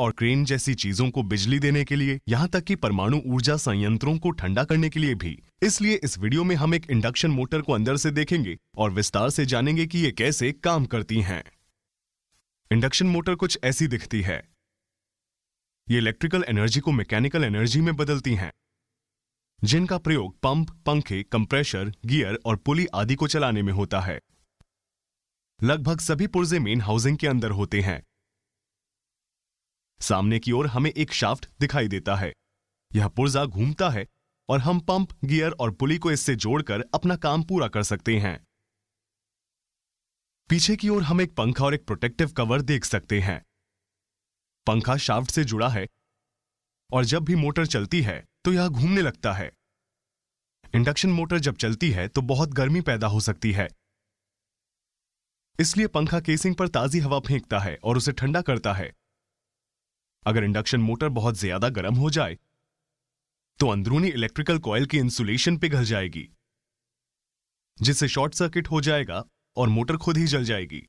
और क्रेन जैसी चीजों को बिजली देने के लिए यहाँ तक कि परमाणु ऊर्जा संयंत्रों को ठंडा करने के लिए भी इसलिए इस वीडियो में हम एक इंडक्शन मोटर को अंदर से देखेंगे और विस्तार से जानेंगे कि ये कैसे काम करती हैं। इंडक्शन मोटर कुछ ऐसी दिखती है ये इलेक्ट्रिकल एनर्जी को मैकेनिकल एनर्जी में बदलती हैं जिनका प्रयोग पंप पंखे कंप्रेशर गियर और पुली आदि को चलाने में होता है लगभग सभी पुर्जे मेन हाउसिंग के अंदर होते हैं सामने की ओर हमें एक शाफ्ट दिखाई देता है यह पुर्जा घूमता है और हम पंप गियर और पुली को इससे जोड़कर अपना काम पूरा कर सकते हैं पीछे की ओर हम एक पंखा और एक प्रोटेक्टिव कवर देख सकते हैं पंखा शाफ्ट से जुड़ा है और जब भी मोटर चलती है तो यह घूमने लगता है इंडक्शन मोटर जब चलती है तो बहुत गर्मी पैदा हो सकती है इसलिए पंखा केसिंग पर ताजी हवा फेंकता है और उसे ठंडा करता है अगर इंडक्शन मोटर बहुत ज्यादा गर्म हो जाए तो अंदरूनी इलेक्ट्रिकल कॉयल की इंसुलेशन पिघल जाएगी जिससे शॉर्ट सर्किट हो जाएगा और मोटर खुद ही जल जाएगी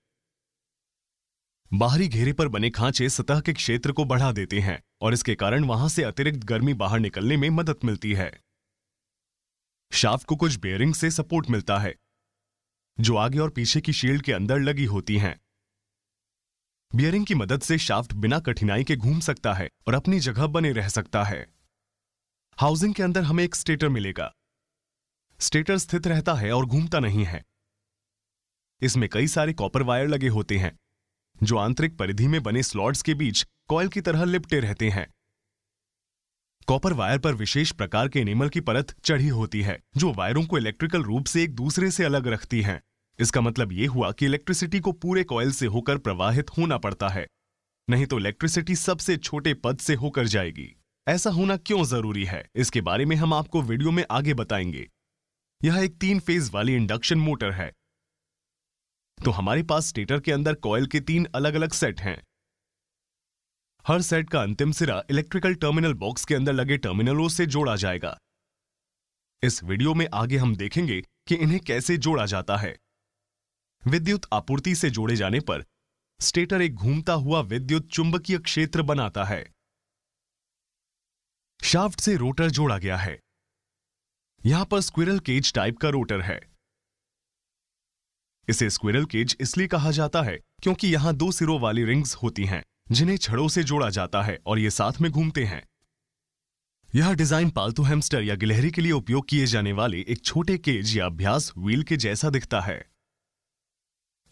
बाहरी घेरे पर बने खांचे सतह के क्षेत्र को बढ़ा देते हैं और इसके कारण वहां से अतिरिक्त गर्मी बाहर निकलने में मदद मिलती है शाफ्ट को कुछ बेयरिंग से सपोर्ट मिलता है जो आगे और पीछे की शील्ड के अंदर लगी होती हैं बियरिंग की मदद से शाफ्ट बिना कठिनाई के घूम सकता है और अपनी जगह बने रह सकता है हाउसिंग के अंदर हमें एक स्टेटर मिलेगा स्टेटर स्थित रहता है और घूमता नहीं है इसमें कई सारे कॉपर वायर लगे होते हैं जो आंतरिक परिधि में बने स्लॉट्स के बीच कॉयल की तरह लिपटे रहते हैं कॉपर वायर पर विशेष प्रकार के एनिमल की परत चढ़ी होती है जो वायरों को इलेक्ट्रिकल रूप से एक दूसरे से अलग रखती हैं इसका मतलब ये हुआ कि इलेक्ट्रिसिटी को पूरे कॉयल से होकर प्रवाहित होना पड़ता है नहीं तो इलेक्ट्रिसिटी सबसे छोटे पद से होकर जाएगी ऐसा होना क्यों जरूरी है इसके बारे में हम आपको वीडियो में आगे बताएंगे यह एक तीन फेज वाली इंडक्शन मोटर है तो हमारे पास स्टेटर के अंदर कॉयल के तीन अलग अलग सेट हैं हर सेट का अंतिम सिरा इलेक्ट्रिकल टर्मिनल बॉक्स के अंदर लगे टर्मिनलों से जोड़ा जाएगा इस वीडियो में आगे हम देखेंगे कि इन्हें कैसे जोड़ा जाता है विद्युत आपूर्ति से जोड़े जाने पर स्टेटर एक घूमता हुआ विद्युत चुंबकीय क्षेत्र बनाता है शाफ्ट से रोटर जोड़ा गया है यहां पर स्क्विरल केज टाइप का रोटर है इसे स्क्विरल केज इसलिए कहा जाता है क्योंकि यहां दो सिरों वाली रिंग्स होती हैं जिन्हें छड़ों से जोड़ा जाता है और ये साथ में घूमते हैं यह डिजाइन पालतू हेमस्टर या गिलहरी के लिए उपयोग किए जाने वाले एक छोटे केज या अभ्यास व्हील के जैसा दिखता है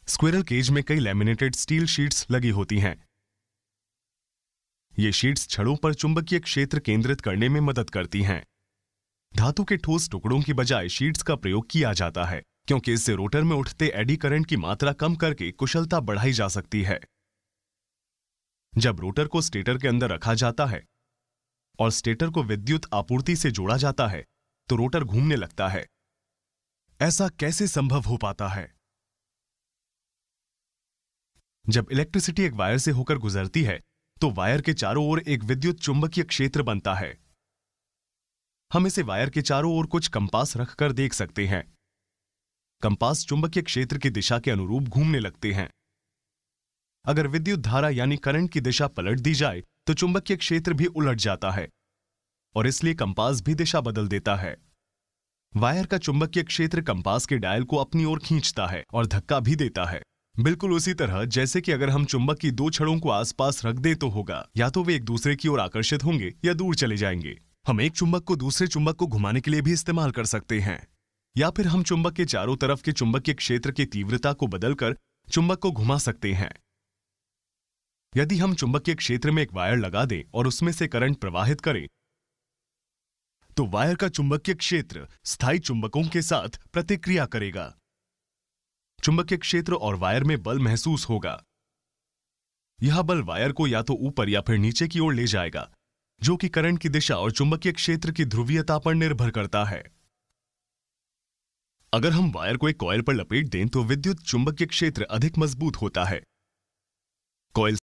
स्क्विरल केज में कई लेमिनेटेड स्टील शीट्स लगी होती हैं ये शीट्स छड़ों पर चुंबकीय क्षेत्र केंद्रित करने में मदद करती हैं धातु के ठोस टुकड़ों की बजाय शीट्स का प्रयोग किया जाता है क्योंकि इससे रोटर में उठते एडी करंट की मात्रा कम करके कुशलता बढ़ाई जा सकती है जब रोटर को स्टेटर के अंदर रखा जाता है और स्टेटर को विद्युत आपूर्ति से जोड़ा जाता है तो रोटर घूमने लगता है ऐसा कैसे संभव हो पाता है जब इलेक्ट्रिसिटी एक वायर से होकर गुजरती है तो वायर के चारों ओर एक विद्युत चुंबकीय क्षेत्र बनता है हम इसे वायर के चारों ओर कुछ कंपास रखकर देख सकते हैं कंपास चुंबकीय क्षेत्र की दिशा के अनुरूप घूमने लगते हैं अगर विद्युत धारा यानी करंट की दिशा पलट दी जाए तो चुंबकीय क्षेत्र भी उलट जाता है और इसलिए कंपास भी दिशा बदल देता है वायर का चुंबकीय क्षेत्र कंपास के डायल को अपनी ओर खींचता है और धक्का भी देता है बिल्कुल उसी तरह जैसे कि अगर हम चुंबक की दो छड़ों को आसपास रख दें तो होगा या तो वे एक दूसरे की ओर आकर्षित होंगे या दूर चले जाएंगे हम एक चुंबक को दूसरे चुंबक को घुमाने के लिए भी इस्तेमाल कर सकते हैं या फिर हम चुंबक के चारों तरफ के चुंबकीय क्षेत्र की तीव्रता को बदलकर चुंबक को घुमा सकते हैं यदि हम चुंबकीय क्षेत्र में एक वायर लगा दें और उसमें से करंट प्रवाहित करें तो वायर का चुंबकीय क्षेत्र स्थायी चुंबकों के साथ प्रतिक्रिया करेगा चुंबकीय क्षेत्र और वायर में बल महसूस होगा यह बल वायर को या तो ऊपर या फिर नीचे की ओर ले जाएगा जो कि करंट की दिशा और चुंबकीय क्षेत्र की ध्रुवीयता पर निर्भर करता है अगर हम वायर को एक कॉयल पर लपेट दें तो विद्युत चुंबकीय क्षेत्र अधिक मजबूत होता है कॉयल